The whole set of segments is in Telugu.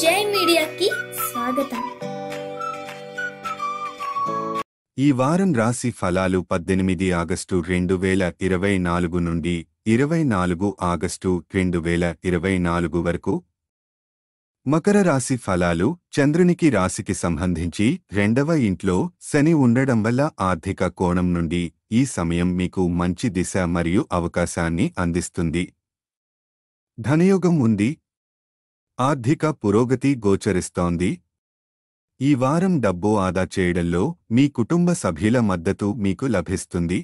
జై మీడియాకి స్వాగతం ఈ వారం రాశి ఫలాలు పద్దెనిమిది ఆగస్టు రెండు వేల ఇరవై నాలుగు నుండి ఇరవై నాలుగు ఆగస్టు రెండు వేల ఇరవై నాలుగు వరకు మకర రాశి ఫలాలు చంద్రునికి రాశికి సంబంధించి రెండవ ఇంట్లో శని ఉండడం వల్ల ఆర్థిక కోణం నుండి ఈ సమయం మీకు మంచి దిశ మరియు అవకాశాన్ని అందిస్తుంది ధనయోగం ఉంది ఆర్థిక పురోగతి గోచరిస్తోంది ఈ వారం డబ్బు ఆదా చేయడంలో మీ కుటుంబ సభ్యుల మద్దతు మీకు లభిస్తుంది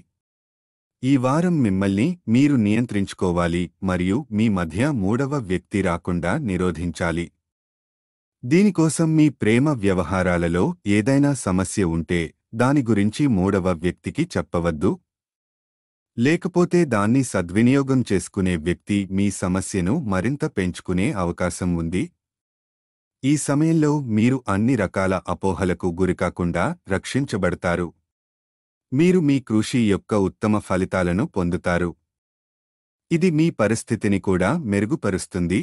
ఈ వారం మిమ్మల్ని మీరు నియంత్రించుకోవాలి మరియు మీ మధ్య మూడవ వ్యక్తి రాకుండా నిరోధించాలి దీనికోసం మీ ప్రేమ వ్యవహారాలలో ఏదైనా సమస్య ఉంటే దాని గురించి మూడవ వ్యక్తికి చెప్పవద్దు లేకపోతే దాన్ని సద్వినియోగం చేసుకునే వ్యక్తి మీ సమస్యను మరింత పెంచుకునే అవకాశం ఉంది ఈ సమయంలో మీరు అన్ని రకాల అపోహలకు గురికాకుండా రక్షించబడతారు మీరు మీ కృషి యొక్క ఉత్తమ ఫలితాలను పొందుతారు ఇది మీ పరిస్థితిని కూడా మెరుగుపరుస్తుంది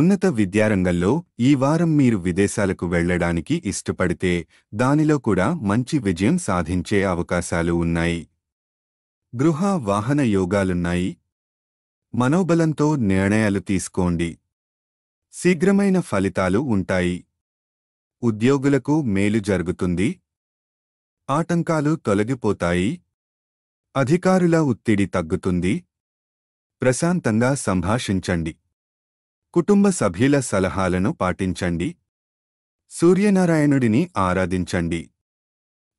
ఉన్నత విద్యారంగంలో ఈ వారం మీరు విదేశాలకు వెళ్లడానికి ఇష్టపడితే దానిలో కూడా మంచి విజయం సాధించే అవకాశాలు ఉన్నాయి గృహ వాహన యోగాలున్నాయి మనోబలంతో నిర్ణయాలు తీసుకోండి శీఘ్రమైన ఫలితాలు ఉంటాయి ఉద్యోగులకు మేలు జరుగుతుంది ఆటంకాలు తొలగిపోతాయి అధికారుల ఒత్తిడి తగ్గుతుంది ప్రశాంతంగా సంభాషించండి కుటుంబ సభ్యుల సలహాలను పాటించండి సూర్యనారాయణుడిని ఆరాధించండి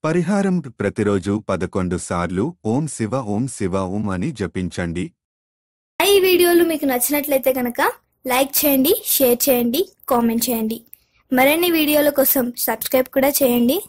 పరిహారం ప్రతిరోజు పదకొండు సార్లు ఓం శివ ఓం శివ ఓం అని జపించండి ఈ వీడియోలు మీకు నచ్చినట్లయితే కనుక లైక్ చేయండి షేర్ చేయండి కామెంట్ చేయండి మరిన్ని వీడియోల కోసం సబ్స్క్రైబ్ కూడా చేయండి